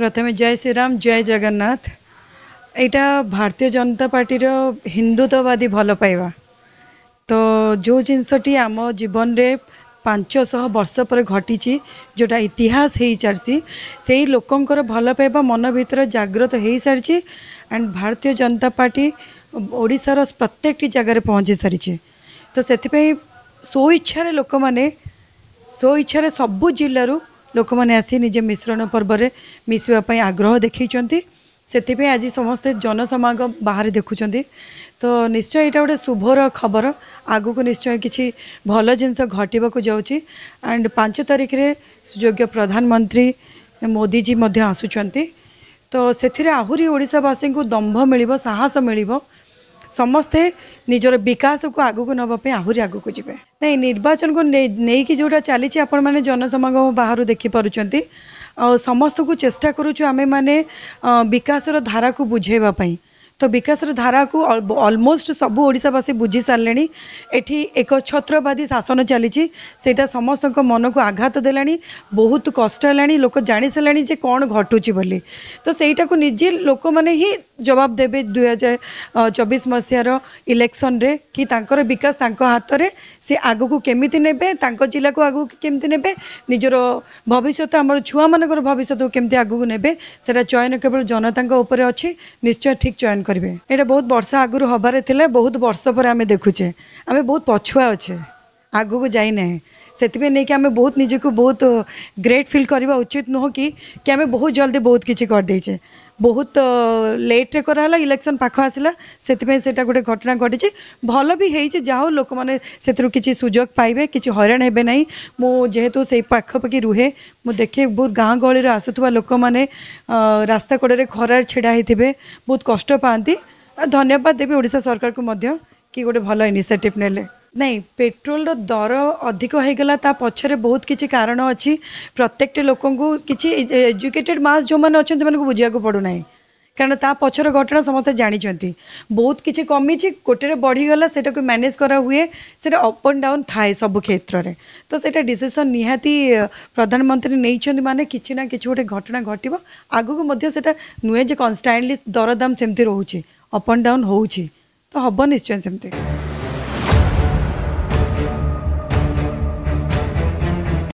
ପ୍ରଥମେ ଜୟ ଶ୍ରୀରାମ ଜୟ ଜଗନ୍ନାଥ ଏଇଟା ଭାରତୀୟ ଜନତା ପାର୍ଟିର ହିନ୍ଦୁତ୍ୱବାଦୀ ଭଲ ପାଇବା ତ ଯେଉଁ ଜିନିଷଟି ଆମ ଜୀବନରେ ପାଞ୍ଚଶହ ବର୍ଷ ପରେ ଘଟିଛି ଯେଉଁଟା ଇତିହାସ ହେଇସାରିଛି ସେଇ ଲୋକଙ୍କର ଭଲ ପାଇବା ମନ ଭିତରେ ଜାଗ୍ରତ ହେଇସାରିଛି ଆଣ୍ଡ ଭାରତୀୟ ଜନତା ପାର୍ଟି ଓଡ଼ିଶାର ପ୍ରତ୍ୟେକଟି ଜାଗାରେ ପହଞ୍ଚି ସାରିଛି ତ ସେଥିପାଇଁ ସ୍ୱଇଚ୍ଛାରେ ଲୋକମାନେ ସ୍ୱଇଚ୍ଛାରେ ସବୁ ଜିଲ୍ଲାରୁ ଲୋକମାନେ ଆସି ନିଜ ମିଶ୍ରଣ ପର୍ବରେ ମିଶିବା ପାଇଁ ଆଗ୍ରହ ଦେଖାଇଛନ୍ତି ସେଥିପାଇଁ ଆଜି ସମସ୍ତେ ଜନସମାଗମ ବାହାରେ ଦେଖୁଛନ୍ତି ତ ନିଶ୍ଚୟ ଏଇଟା ଗୋଟେ ଶୁଭର ଖବର ଆଗକୁ ନିଶ୍ଚୟ କିଛି ଭଲ ଜିନିଷ ଘଟିବାକୁ ଯାଉଛି ଆଣ୍ଡ ପାଞ୍ଚ ତାରିଖରେ ସୁଯୋଗ୍ୟ ପ୍ରଧାନମନ୍ତ୍ରୀ ମୋଦିଜୀ ମଧ୍ୟ ଆସୁଛନ୍ତି ତ ସେଥିରେ ଆହୁରି ଓଡ଼ିଶାବାସୀଙ୍କୁ ଦମ୍ଭ ମିଳିବ ସାହସ ମିଳିବ ସମସ୍ତେ ନିଜର ବିକାଶକୁ ଆଗକୁ ନେବା ପାଇଁ ଆହୁରି ଆଗକୁ ଯିବେ ନାଇଁ ନିର୍ବାଚନକୁ ନେଇକି ଯେଉଁଟା ଚାଲିଛି ଆପଣମାନେ ଜନସମାଗମ ବାହାରୁ ଦେଖିପାରୁଛନ୍ତି ଆଉ ସମସ୍ତଙ୍କୁ ଚେଷ୍ଟା କରୁଛୁ ଆମେମାନେ ବିକାଶର ଧାରାକୁ ବୁଝେଇବା ପାଇଁ ତ ବିକାଶର ଧାରାକୁ ଅଲମୋଷ୍ଟ ସବୁ ଓଡ଼ିଶାବାସୀ ବୁଝି ସାରିଲେଣି ଏଠି ଏକ ଛତ୍ରବାଦୀ ଶାସନ ଚାଲିଛି ସେଇଟା ସମସ୍ତଙ୍କ ମନକୁ ଆଘାତ ଦେଲାଣି ବହୁତ କଷ୍ଟ ହେଲାଣି ଲୋକ ଜାଣିସାରିଲାଣି ଯେ କ'ଣ ଘଟୁଛି ବୋଲି ତ ସେଇଟାକୁ ନିଜେ ଲୋକମାନେ ହିଁ জবাব দেবে দুই হଜାର ଚବିଶ ମସିହାର ଇଲେକ୍ସନରେ କି ତାଙ୍କର ବିକାଶ ତାଙ୍କ ହାତରେ ସେ ଆଗକୁ କେମିତି ନେବେ ତାଙ୍କ ଜିଲ୍ଲାକୁ ଆଗକୁ କେମିତି ନେବେ ନିଜର ଭବିଷ୍ୟତ ଆମର ଛୁଆମାନଙ୍କର ଭବିଷ୍ୟତକୁ କେମିତି ଆଗକୁ ନେବେ ସେଟା ଚୟନ କେବଳ ଜନତାଙ୍କ ଉପରେ ଅଛି ନିଶ୍ଚୟ ଠିକ୍ ଚୟନ କରିବେ ଏଇଟା ବହୁତ ବର୍ଷ ଆଗରୁ ହେବାରେ ଥିଲା ବହୁତ ବର୍ଷ ପରେ ଆମେ ଦେଖୁଛେ ଆମେ ବହୁତ ପଛୁଆ ଅଛେ ଆଗକୁ ଯାଇନାହିଁ से नहीं कि आम बहुत निज्क बहुत ग्रेट फिल करवा उचित नुह कि आम बहुत जल्दी बहुत किसी करदे बहुत लेट्रे कराला इलेक्शन पाख आसला से गोटे घटना घटी भल भी हो लोक मैंने से किसी सुजोग पाए कि हईराण हे ना मुझे से पखापाखि रुहे मुझे देखे बहुत गाँ ग आसूबा लोक मैंने रास्ता कड़े खरार ढाई बहुत कष्ट धन्यवाद देवी ओडा सरकार को मैं कि गोटे भल इनिसेटिव नेले नहीं पेट्रोल दर अधिक हो गला ता पछरे बहुत किछ कारण अछि प्रत्येकटे लोक को एजुकेटेड मास जो माने अछन तमन को बुझिया को पडु कारण ता पछरे घटना समस्त जानते बहुत किछ कमी छि कोटेरे बढी गला सेटा मैनेज करा हुए सेटा अप एंड डाउन थाए सब क्षेत्र में तो सेटा डिसीजन निहाति प्रधानमंत्री नहीं चंती माने किछ ना किछ ओटे घटना घटिबो आग को नुहे सेटा दरदाम सेमती रोचे अप एंड डाउन हो तो हम निश्चय सेमती